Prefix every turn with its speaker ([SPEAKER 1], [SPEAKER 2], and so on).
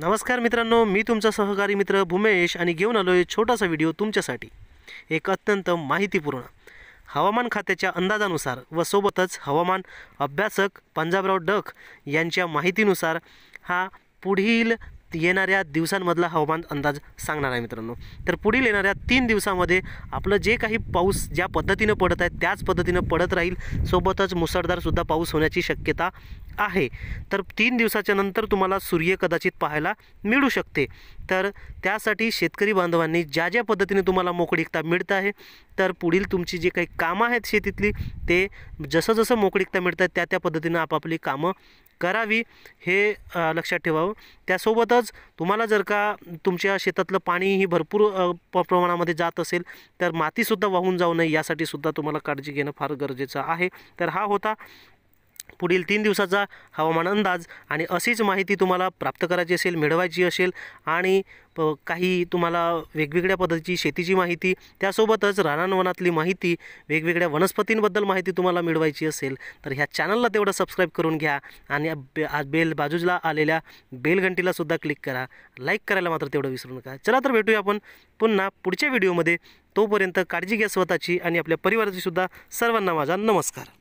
[SPEAKER 1] नमस्कार मित्रांनो मी तुमचा सहकारी मित्र भूमेश आणि घेऊन आलो आहे छोटासा व्हिडिओ तुमच्यासाठी एक अत्यंत माहितीपूर्ण हवामान खात्याच्या अंदाजानुसार व सोबतच हवामान अभ्यासक पंजाबराव डक यांच्या माहितीनुसार हा पुढील येणाऱ्या दिवसांमधला हवामान अंदाज सांगणार आहे मित्रांनो तर पुढील येणाऱ्या तीन दिवसामध्ये आपलं जे काही पाऊस ज्या पद्धतीनं पडत आहे त्याच पद्धतीनं पडत राहील सोबतच मुसळधारसुद्धा पाऊस होण्याची शक्यता आहे तर तीन दिवसाच्या नंतर तुम्हाला सूर्य कदाचित पाहायला मिळू शकते तर त्यासाठी शेतकरी बांधवांनी ज्या ज्या पद्धतीने तुम्हाला मोकळीकता मिळत आहे तर पुढील तुमची जे काही कामं आहेत शेतीतली ते जसं जसं मोकळीकता मिळत आहेत त्या त्या पद्धतीनं आपापली कामं करावी हे लक्षात ठेवावं त्यासोबतच तुम्हाला जर का तुमच्या शेतातलं पाणीही भरपूर प्रमाणामध्ये जात असेल तर मातीसुद्धा वाहून जाऊ नये यासाठी सुद्धा तुम्हाला काळजी घेणं फार गरजेचं आहे तर हा होता पुढील तीन दिवसाचा हवामान अंदाज आणि अशीच माहिती तुम्हाला प्राप्त करायची असेल मिळवायची असेल आणि काही तुम्हाला वेगवेगळ्या पद्धतीची शेतीची माहिती त्यासोबतच रानानवनातली माहिती वेगवेगळ्या वनस्पतींबद्दल माहिती तुम्हाला मिळवायची असेल तर ह्या चॅनलला तेवढं सबस्क्राईब करून घ्या आणि बे बेल बाजूला आलेल्या बेलघंटीलासुद्धा क्लिक करा लाईक करायला मात्र तेवढं विसरू नका चला तर भेटूया आपण पुन्हा पुढच्या व्हिडिओमध्ये तोपर्यंत काळजी घ्या स्वतःची आणि आपल्या परिवाराचीसुद्धा सर्वांना माझा नमस्कार